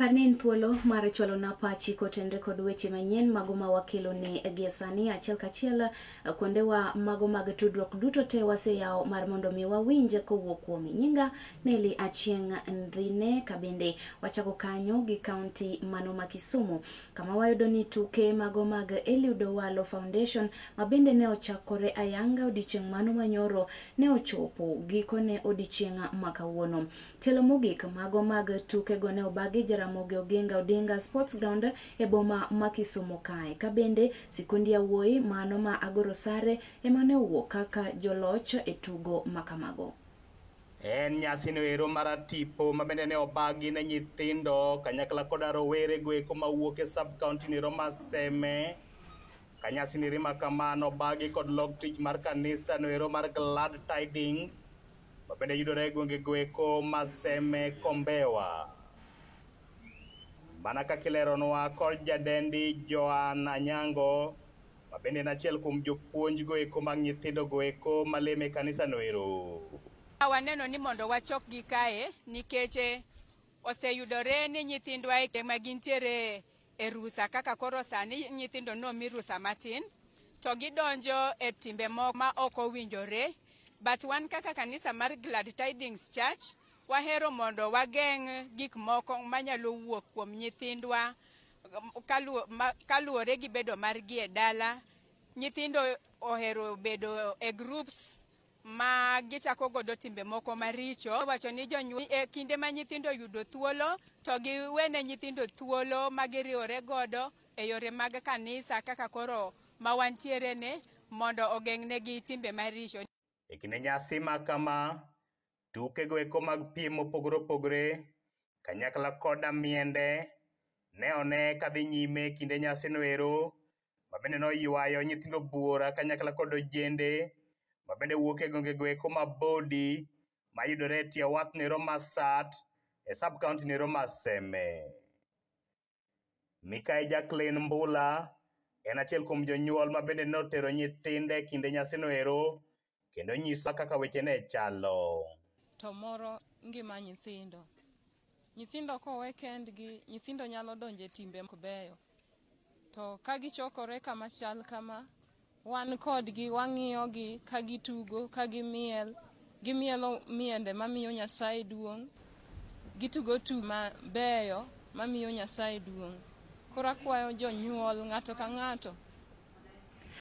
Parne en thuolo mar chwalo na pachi kotenre kod weche manyien mago ma wakelo ni gie sani achiel kachiel kuonde wa mago mag tudruok duto te waseyao mar mondo mi wawinje kowuok kuom nyinga Neli Achieng Ndhine kabende wachako kanyo gi kaunti mano ma Kisumu kama wayudo ni tuke mago mag Eliud Owalo Foundation mabende ne ochakore ayanga odiochieng mano manyoro ne ochopo gikone odiochieng ma kawuono telo mogik mago mag tuke go ne obagi Ramogi Oginga Odinga Sports Ground e boma ma Kisumu kae. Kabende sikundi ya wuoyi mano ma Agoro Sare ema ne owuok kaka joloch e tugo makamago. En nyasi no ero mara tipo ma bende ne obagi ne nyithindo kanyakla koda rowere gweko ma wuok e sub county ni Roma Seme. Kanyasi ni rima kamano bagi kod log tich mar kanisa no ero mar Glad Tidings ma bende yudore e gwenge gweko ma Seme Kombewa. mana ka kileronwa kod jadendi Joan Anyango ma bende en achiel kuom jopuonj go eko mag nyithindo go eko maleme kanisa no ero. Waneno ni mondo wachok gi kae nikech oseyudore ni nyithindwa eke ma gintiere e rusa kaka koro sani nyithindo nomi rusa matin to gidonjo e timbe moko ma ok owinjore but wan kaka kanisa mar Glad Tidings Church wahero mondo wageng' gik moko manyalo wuok kuom nyithindwa kaluwore gi bedo margi e dala nyithindo ohero bedo e groups ma gichako godo timbe moko maricho wacho ni jonyuol e kinde ma nyithindo yudo thuolo to giwene nyithindo thuolo ma giriwore godo e yore mag kanisa kaka koro ma wantiere ni mondo ogeng' ne gi timbe maricho e kinde nyasi ma kama tuke goeko mag piem mopogore opogore, kanyakla koda miende, ne one kadhi nyime kinde nyasi noero, ma bende noywayo nyithindo buora kanyakla kod ojende, ma bende wuok e gwenge goeko ma Bodi, mayudore e tie wath nero ma Sat, e sub county nero ma Seme. Mikai Jacqueline Mbula, en achiel kuom jonyuol ma bende notero nyithinde kinde nyasi noero, kendo nyiso kaka weche ne chalo. to moro ngima nyithindo. Nyithindo kowe kendgi, nyithindo nyalo donje timbe mabeyo. To ka gichokore kama chal kama, wan kodgi, wang'iyogi ka gitugo, ka gimiel, gimielo miende mamiyo Nyasaye duong'. Gitugo tugo mabeyo mamiyo Nyasaye duong'. Koro akwayo jonyuol ng'ato ka ng'ato